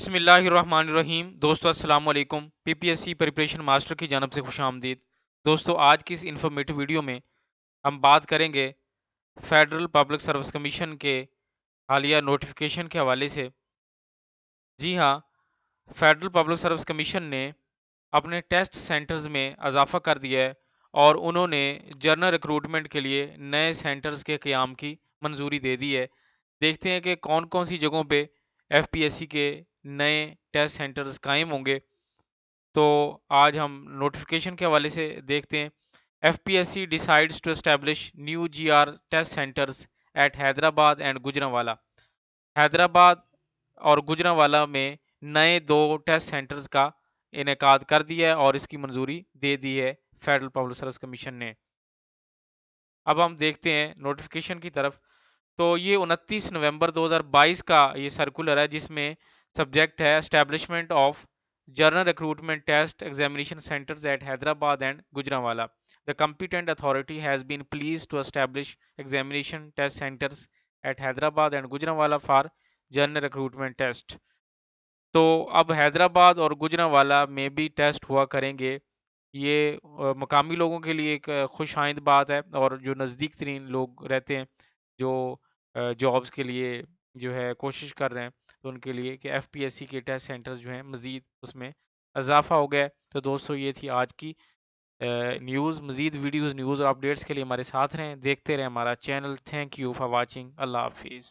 बिसमीम दोस्तों अस्सलाम वालेकुम पीपीएससी प्रिपरेशन मास्टर की जानब से खुश आमदीद दोस्तों आज की इस इन्फॉर्मेटिव वीडियो में हम बात करेंगे फेडरल पब्लिक सर्विस कमीशन के हालिया नोटिफिकेशन के हवाले से जी हाँ फेडरल पब्लिक सर्विस कमीशन ने अपने टेस्ट सेंटर्स में इजाफा कर दिया है और उन्होंने जर्नल रिक्रूटमेंट के लिए नए सेंटर्स के क्याम की मंजूरी दे दी है देखते हैं कि कौन कौन सी जगहों पर एफ के नए टेस्ट सेंटर्स कायम होंगे तो आज हम नोटिफिकेशन के हवाले से देखते हैं F P S C decides to establish new G R test centres at Hyderabad and Gujranwala Hyderabad और गुजरावाला में नए दो टेस्ट सेंटर्स का इनका कर दिया है और इसकी मंजूरी दे दी है फेडरल पब्लिक सर्विस कमीशन ने अब हम देखते हैं नोटिफिकेशन की तरफ तो ये 29 नवंबर 2022 का ये सर्कुलर है जिसमें सब्जेक्ट है establishment of general recruitment test examination centres at Hyderabad and Gujranwala the competent authority has been pleased to establish examination test centers at Hyderabad and Gujranwala for general recruitment test तो अब हैदराबाद और गुजरावाला में भी टेस्ट हुआ करेंगे ये मकामी लोगों के लिए एक खुश आइंद बात है और जो नज़दीक तरीन लोग रहते हैं जो जॉब्स के लिए जो है कोशिश कर रहे हैं तो उनके लिए कि एफ के टेस्ट सेंटर्स जो हैं मज़ीद उसमें इजाफा हो गया तो दोस्तों ये थी आज की न्यूज़ मज़ीद वीडियोज़ न्यूज़ और अपडेट्स के लिए हमारे साथ रहें देखते रहें हमारा channel thank you for watching अल्लाह हाफिज़